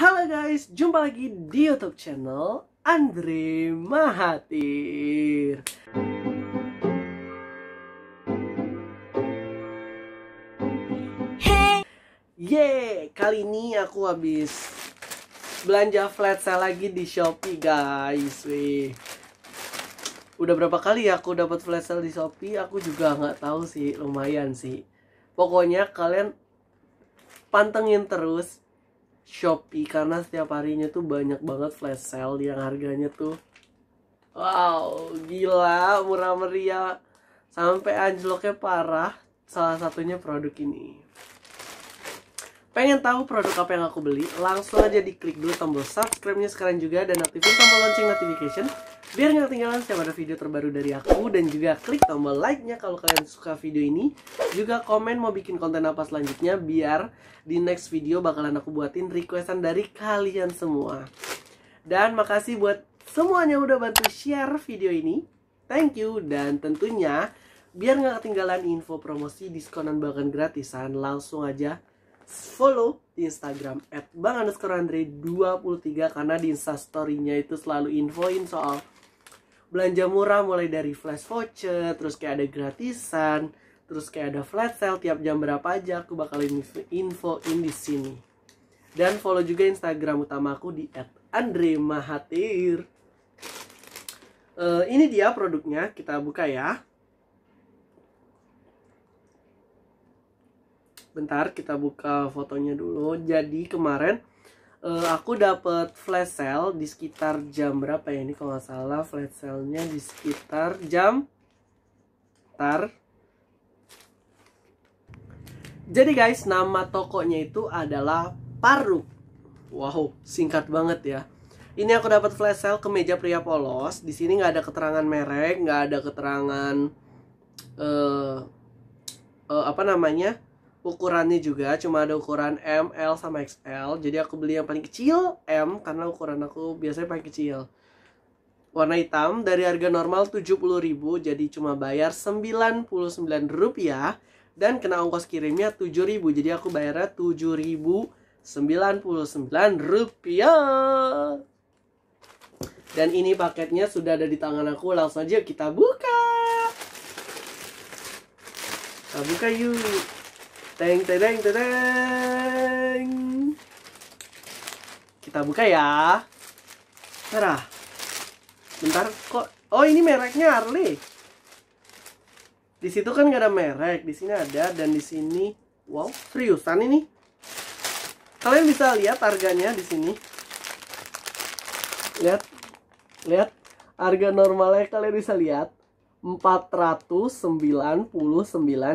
Halo guys, jumpa lagi di YouTube channel Andre Mahathir. Hey. ye, kali ini aku habis belanja flat sale lagi di Shopee guys. Wih udah berapa kali ya aku dapat flash sale di Shopee aku juga nggak tahu sih lumayan sih pokoknya kalian pantengin terus Shopee karena setiap harinya tuh banyak banget flash sale yang harganya tuh wow gila murah meriah sampai anjloknya parah salah satunya produk ini Pengen tahu produk apa yang aku beli? Langsung aja diklik dulu tombol subscribe-nya sekarang juga dan aktifin tombol lonceng notification biar nggak ketinggalan setiap ada video terbaru dari aku dan juga klik tombol like-nya kalau kalian suka video ini. Juga komen mau bikin konten apa selanjutnya biar di next video bakalan aku buatin requestan dari kalian semua. Dan makasih buat semuanya udah bantu share video ini. Thank you dan tentunya biar nggak ketinggalan info promosi diskonan bahkan gratisan langsung aja follow di Instagram at bang underscore andre 23 karena di instastorynya itu selalu infoin soal belanja murah mulai dari flash voucher terus kayak ada gratisan terus kayak ada flash sale tiap jam berapa aja aku info infoin di sini dan follow juga Instagram utamaku di @andre_mahathir uh, eh, ini dia produknya kita buka ya bentar kita buka fotonya dulu jadi kemarin uh, aku dapat flash sale di sekitar jam berapa ya ini kalau nggak salah flash sale-nya di sekitar jam tar jadi guys nama tokonya itu adalah Paruk wow singkat banget ya ini aku dapat flash sale ke meja pria polos di sini nggak ada keterangan merek nggak ada keterangan uh, uh, apa namanya ukurannya juga cuma ada ukuran M, L sama XL. Jadi aku beli yang paling kecil M karena ukuran aku biasanya paling kecil. Warna hitam dari harga normal 70.000 jadi cuma bayar 99 rupiah dan kena ongkos kirimnya 7.000. Jadi aku bayar bayarnya 7.099 rupiah. Dan ini paketnya sudah ada di tangan aku, langsung aja kita buka. Kita buka yuk. Teng teng teng teng. Kita buka ya. Merah. Bentar kok. Oh, ini mereknya Harley. Di situ kan nggak ada merek, di sini ada dan di sini wow, seriusan ini. Kalian bisa lihat harganya di sini. Lihat. Lihat harga normalnya kalian bisa lihat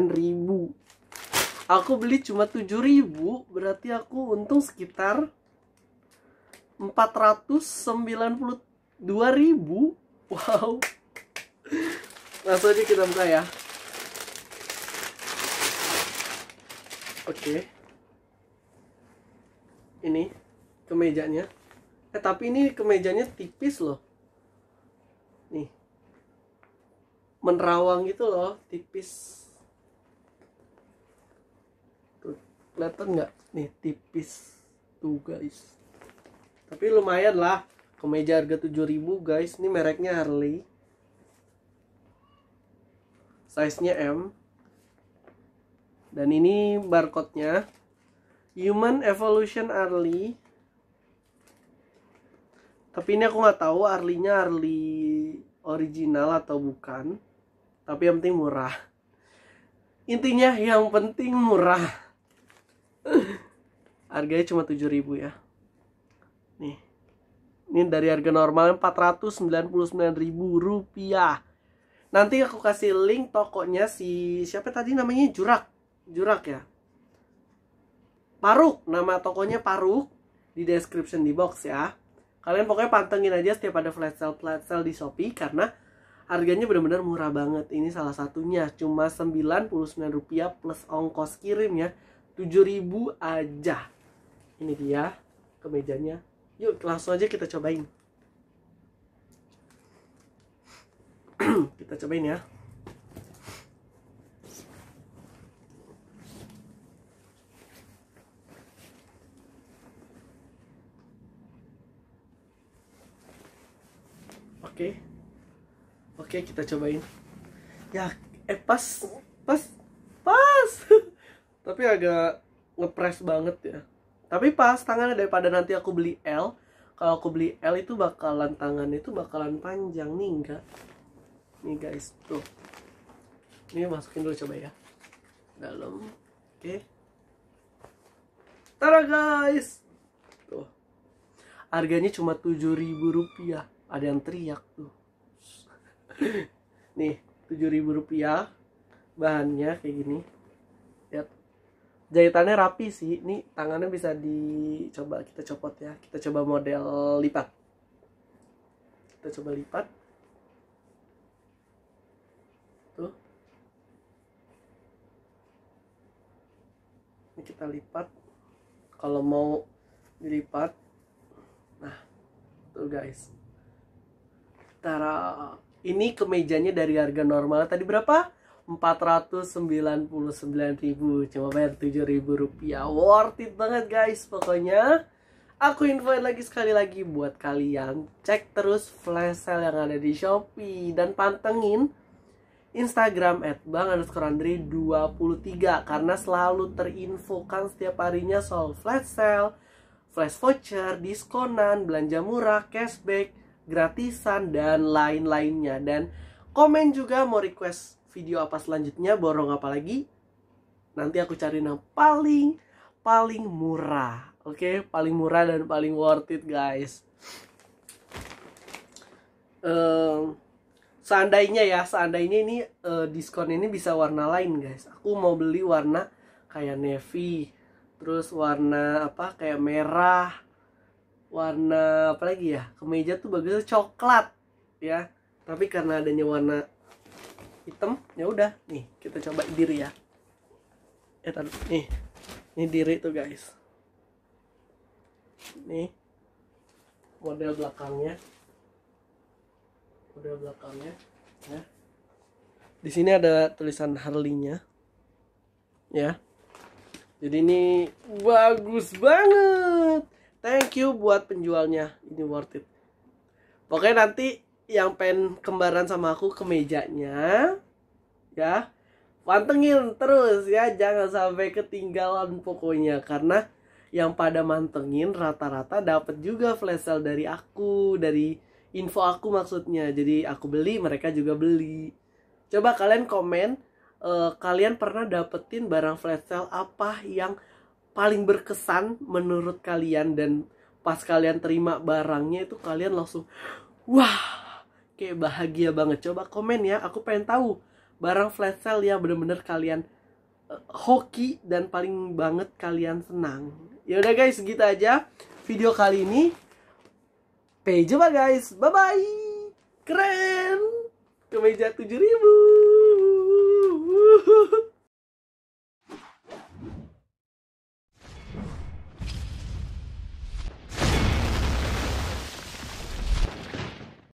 ribu aku beli cuma 7000 berarti aku untung sekitar 492.000 wow langsung aja kita buka ya oke okay. ini kemejanya eh tapi ini kemejanya tipis loh nih menerawang gitu loh tipis kelihatan nggak nih tipis tuh guys tapi lumayan lah kemeja harga 7000 guys ini mereknya Harley size nya M dan ini barcode nya Human Evolution Harley tapi ini aku nggak tahu Harley nya Harley original atau bukan tapi yang penting murah intinya yang penting murah harganya cuma 7000 ya nih ini dari harga normal 499.000 rupiah nanti aku kasih link tokonya si siapa tadi namanya Jurak Jurak ya Paruk nama tokonya Paruk di description di box ya kalian pokoknya pantengin aja setiap ada flash sale flash sale di Shopee karena harganya benar-benar murah banget ini salah satunya cuma 99 rupiah plus ongkos kirim ya 7000 aja ini dia kemejanya yuk langsung aja kita cobain kita cobain ya Oke. Okay. Oke, okay, kita cobain. Ya, eh pas pas pas. tapi agak ngepres banget ya tapi pas tangannya daripada nanti aku beli L kalau aku beli L itu bakalan tangan itu bakalan panjang nih enggak nih guys tuh ini masukin dulu coba ya dalam oke okay. tara guys tuh harganya cuma tujuh ribu rupiah ada yang teriak tuh nih tujuh ribu rupiah bahannya kayak gini jahitannya rapi sih ini tangannya bisa dicoba kita copot ya kita coba model lipat kita coba lipat tuh ini kita lipat kalau mau dilipat nah tuh guys tara ini kemejanya dari harga normal tadi berapa 499.000 cuma bayar 7.000 rupiah worth it banget guys pokoknya aku invite lagi sekali lagi buat kalian cek terus flash sale yang ada di Shopee dan pantengin Instagram at bang underscore 23 karena selalu terinfokan setiap harinya soal flash sale flash voucher, diskonan, belanja murah, cashback, gratisan, dan lain-lainnya. Dan komen juga mau request video apa selanjutnya, borong apa lagi. Nanti aku cari yang paling paling murah. Oke, okay? paling murah dan paling worth it, guys. Um, seandainya ya, seandainya ini uh, diskon ini bisa warna lain, guys. Aku mau beli warna kayak navy, terus warna apa kayak merah, warna apa lagi ya kemeja tuh bagusnya coklat ya tapi karena adanya warna hitam ya udah nih kita coba diri ya ya eh, tadi nih ini diri tuh guys nih model belakangnya model belakangnya ya di sini ada tulisan Harley-nya ya jadi ini bagus banget thank you buat penjualnya ini worth it pokoknya nanti yang pengen kembaran sama aku ke mejanya ya pantengin terus ya jangan sampai ketinggalan pokoknya karena yang pada mantengin rata-rata dapat juga flash sale dari aku dari info aku maksudnya jadi aku beli mereka juga beli coba kalian komen uh, kalian pernah dapetin barang flash sale apa yang paling berkesan menurut kalian dan pas kalian terima barangnya itu kalian langsung wah kayak bahagia banget coba komen ya aku pengen tahu barang flash sale yang bener-bener kalian uh, hoki dan paling banget kalian senang ya udah guys segitu aja video kali ini sampai jumpa guys bye bye keren kemeja 7000